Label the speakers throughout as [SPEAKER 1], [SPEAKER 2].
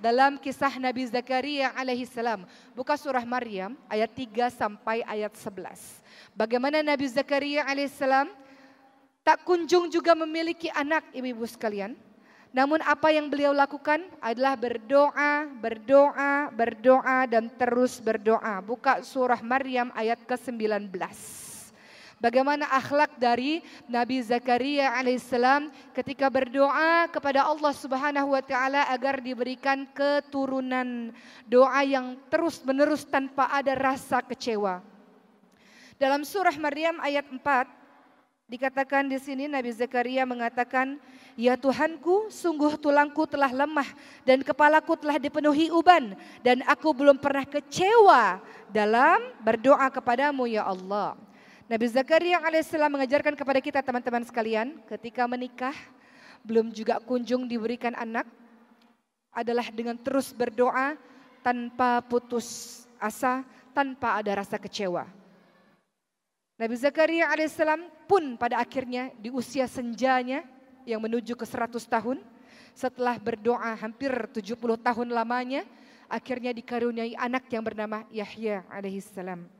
[SPEAKER 1] dalam kisah Nabi Zakaria alaihissalam. Buka surah Maryam ayat 3 sampai ayat 11. Bagaimana Nabi Zakaria alaihissalam tak kunjung juga memiliki anak ibu-ibu sekalian. Namun apa yang beliau lakukan adalah berdoa, berdoa, berdoa dan terus berdoa. Buka surah Maryam ayat ke-19. Bagaimana akhlak dari Nabi Zakaria alaihissalam ketika berdoa kepada Allah Subhanahu wa taala agar diberikan keturunan doa yang terus-menerus tanpa ada rasa kecewa. Dalam surah Maryam ayat 4 Dikatakan di sini Nabi Zakaria mengatakan, "Ya Tuhanku, sungguh tulangku telah lemah dan kepalaku telah dipenuhi uban dan aku belum pernah kecewa dalam berdoa kepadamu ya Allah." Nabi Zakaria alaihissalam mengajarkan kepada kita teman-teman sekalian ketika menikah belum juga kunjung diberikan anak adalah dengan terus berdoa tanpa putus asa, tanpa ada rasa kecewa. Nabi Zakaria alaihissalam pun pada akhirnya di usia senjanya yang menuju ke 100 tahun setelah berdoa hampir 70 tahun lamanya akhirnya dikaruniai anak yang bernama Yahya alaihissalam.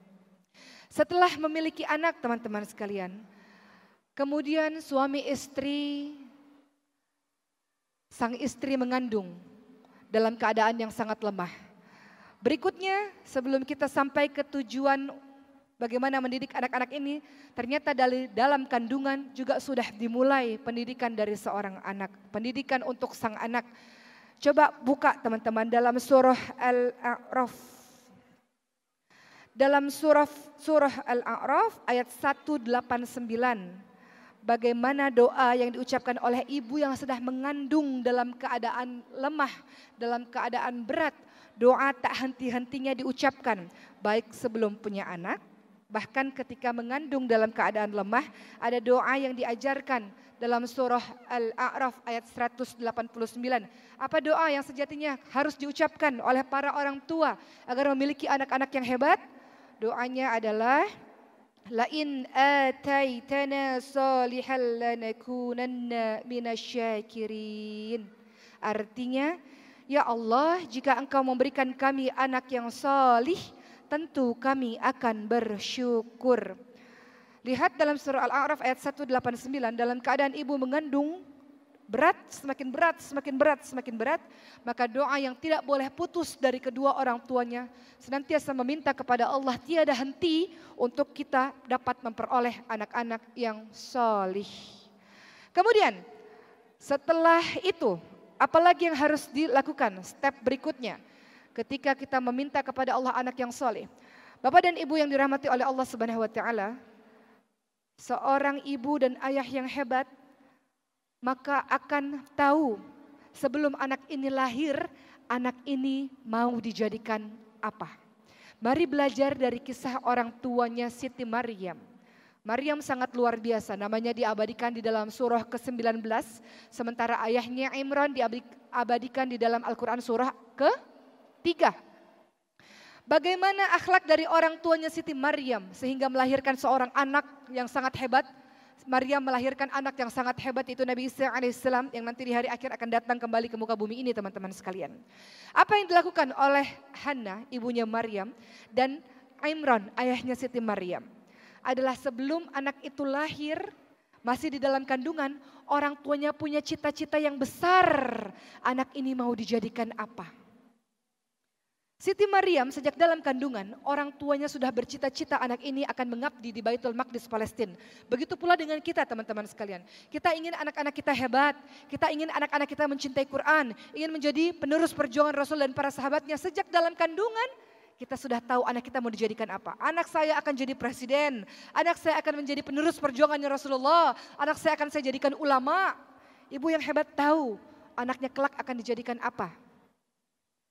[SPEAKER 1] Setelah memiliki anak teman-teman sekalian, kemudian suami istri, sang istri mengandung dalam keadaan yang sangat lemah. Berikutnya sebelum kita sampai ke tujuan bagaimana mendidik anak-anak ini, ternyata dari dalam kandungan juga sudah dimulai pendidikan dari seorang anak, pendidikan untuk sang anak. Coba buka teman-teman dalam surah Al-A'raf dalam surah surah Al-A'raf ayat 189 bagaimana doa yang diucapkan oleh ibu yang sedang mengandung dalam keadaan lemah, dalam keadaan berat, doa tak henti-hentinya diucapkan baik sebelum punya anak bahkan ketika mengandung dalam keadaan lemah ada doa yang diajarkan dalam surah Al-A'raf ayat 189 apa doa yang sejatinya harus diucapkan oleh para orang tua agar memiliki anak-anak yang hebat Doanya adalah la in ataitana salihal lanakunanna minasyakirin. Artinya, ya Allah, jika Engkau memberikan kami anak yang salih, tentu kami akan bersyukur. Lihat dalam surah Al-A'raf ayat 189 dalam keadaan ibu mengandung berat, semakin berat, semakin berat, semakin berat, maka doa yang tidak boleh putus dari kedua orang tuanya senantiasa meminta kepada Allah tiada henti untuk kita dapat memperoleh anak-anak yang solih. Kemudian setelah itu, apalagi yang harus dilakukan step berikutnya ketika kita meminta kepada Allah anak yang solih. Bapak dan Ibu yang dirahmati oleh Allah Subhanahu wa taala, seorang ibu dan ayah yang hebat maka akan tahu sebelum anak ini lahir, anak ini mau dijadikan apa. Mari belajar dari kisah orang tuanya Siti Maryam. Maryam sangat luar biasa, namanya diabadikan di dalam surah ke-19, sementara ayahnya Imran diabadikan di dalam Al-Quran surah ke-3. Bagaimana akhlak dari orang tuanya Siti Maryam sehingga melahirkan seorang anak yang sangat hebat, Maria melahirkan anak yang sangat hebat itu Nabi Isa alaihissalam yang nanti di hari akhir akan datang kembali ke muka bumi ini teman-teman sekalian. Apa yang dilakukan oleh Hana ibunya Maryam dan Imran ayahnya Siti Maryam adalah sebelum anak itu lahir masih di dalam kandungan orang tuanya punya cita-cita yang besar anak ini mau dijadikan apa. Siti Maryam sejak dalam kandungan, orang tuanya sudah bercita-cita anak ini akan mengabdi di Baitul Maqdis Palestina. Begitu pula dengan kita teman-teman sekalian. Kita ingin anak-anak kita hebat, kita ingin anak-anak kita mencintai Quran, ingin menjadi penerus perjuangan Rasul dan para sahabatnya sejak dalam kandungan. Kita sudah tahu anak kita mau dijadikan apa. Anak saya akan jadi presiden, anak saya akan menjadi penerus perjuangannya Rasulullah, anak saya akan saya jadikan ulama. Ibu yang hebat tahu anaknya kelak akan dijadikan apa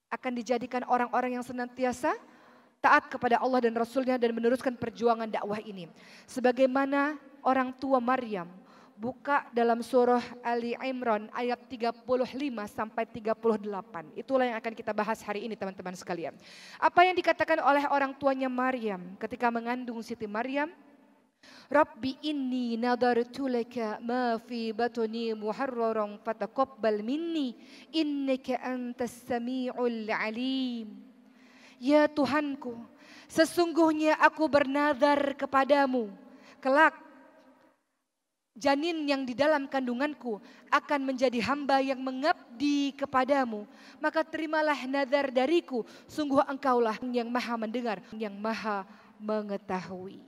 [SPEAKER 1] akan dijadikan orang-orang yang senantiasa taat kepada Allah dan Rasulnya dan meneruskan perjuangan dakwah ini. Sebagaimana orang tua Maryam buka dalam surah Ali Imran ayat 35 sampai 38. Itulah yang akan kita bahas hari ini teman-teman sekalian. Apa yang dikatakan oleh orang tuanya Maryam ketika mengandung Siti Maryam Rabbi inni nadartu laka ma fi batni muharraran fataqabbal minni innaka antas samiul alim. Ya Tuhanku, sesungguhnya aku bernazar kepadamu. Kelak janin yang di dalam kandunganku akan menjadi hamba yang mengabdi kepadamu. Maka terimalah nazar dariku, sungguh engkaulah yang maha mendengar, yang maha mengetahui.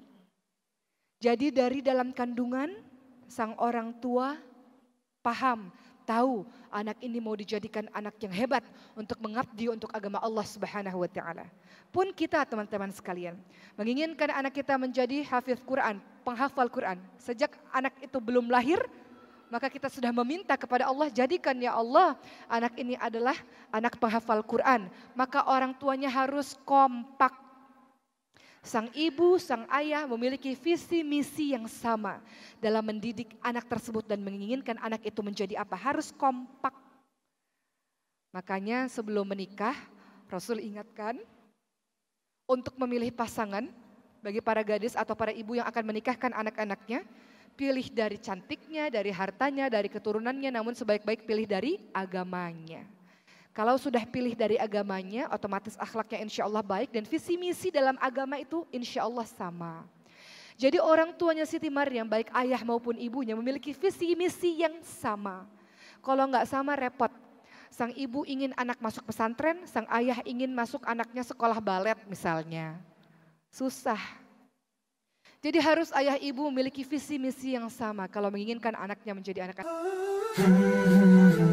[SPEAKER 1] Jadi dari dalam kandungan sang orang tua paham, tahu anak ini mau dijadikan anak yang hebat untuk mengabdi untuk agama Allah Subhanahu wa taala. Pun kita teman-teman sekalian menginginkan anak kita menjadi hafiz Quran, penghafal Quran. Sejak anak itu belum lahir maka kita sudah meminta kepada Allah jadikan ya Allah anak ini adalah anak penghafal Quran. Maka orang tuanya harus kompak Sang ibu, sang ayah memiliki visi misi yang sama dalam mendidik anak tersebut dan menginginkan anak itu menjadi apa? Harus kompak. Makanya sebelum menikah, Rasul ingatkan untuk memilih pasangan bagi para gadis atau para ibu yang akan menikahkan anak-anaknya, pilih dari cantiknya, dari hartanya, dari keturunannya, namun sebaik-baik pilih dari agamanya. Kalau sudah pilih dari agamanya, otomatis akhlaknya insya Allah baik dan visi misi dalam agama itu insya Allah sama. Jadi orang tuanya Siti Maryam, baik ayah maupun ibunya memiliki visi misi yang sama. Kalau nggak sama repot. Sang ibu ingin anak masuk pesantren, sang ayah ingin masuk anaknya sekolah balet misalnya. Susah. Jadi harus ayah ibu memiliki visi misi yang sama kalau menginginkan anaknya menjadi anak. -anak.